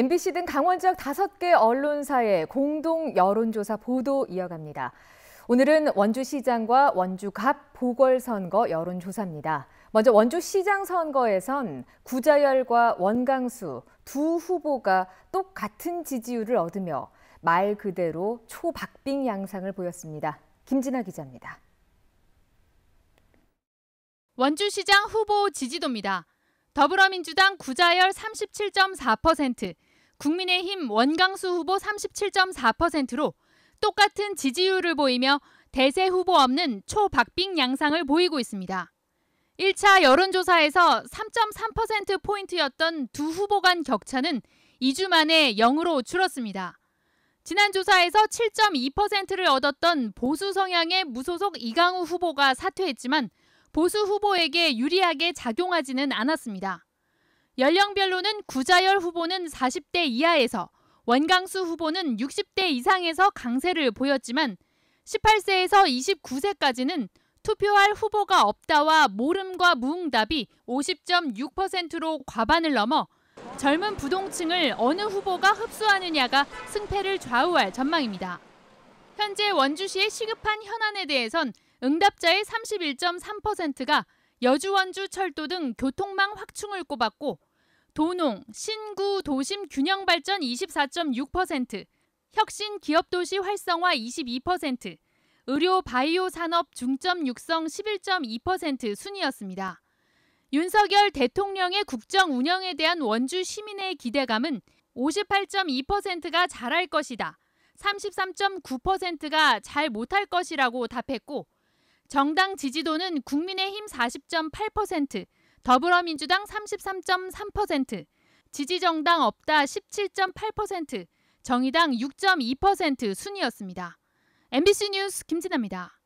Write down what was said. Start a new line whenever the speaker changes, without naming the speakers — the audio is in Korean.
MBC 등 강원 지역 5개 언론사의 공동 여론조사 보도 이어갑니다. 오늘은 원주시장과 원주갑 보궐선거 여론조사입니다. 먼저 원주시장 선거에선 구자열과 원강수 두 후보가 똑같은 지지율을 얻으며 말 그대로 초박빙 양상을 보였습니다. 김진아 기자입니다.
원주시장 후보 지지도입니다. 더불어민주당 구자열 37.4%, 국민의힘 원강수 후보 37.4%로 똑같은 지지율을 보이며 대세 후보 없는 초박빙 양상을 보이고 있습니다. 1차 여론조사에서 3.3%포인트였던 두 후보 간 격차는 2주 만에 0으로 줄었습니다. 지난 조사에서 7.2%를 얻었던 보수 성향의 무소속 이강우 후보가 사퇴했지만 보수 후보에게 유리하게 작용하지는 않았습니다. 연령별로는 구자열 후보는 40대 이하에서 원강수 후보는 60대 이상에서 강세를 보였지만 18세에서 29세까지는 투표할 후보가 없다와 모름과 무응답이 50.6%로 과반을 넘어 젊은 부동층을 어느 후보가 흡수하느냐가 승패를 좌우할 전망입니다. 현재 원주시의 시급한 현안에 대해선 응답자의 31.3%가 여주 원주 철도 등 교통망 확충을 꼽았고 도농, 신구 도심 균형 발전 24.6%, 혁신 기업 도시 활성화 22%, 의료 바이오 산업 중점 육성 11.2% 순이었습니다. 윤석열 대통령의 국정 운영에 대한 원주 시민의 기대감은 58.2%가 잘할 것이다. 33.9%가 잘 못할 것이라고 답했고, 정당 지지도는 국민의힘 40.8%, 더불어민주당 33.3%, 지지정당 없다 17.8%, 정의당 6.2% 순이었습니다. MBC 뉴스 김진아입니다.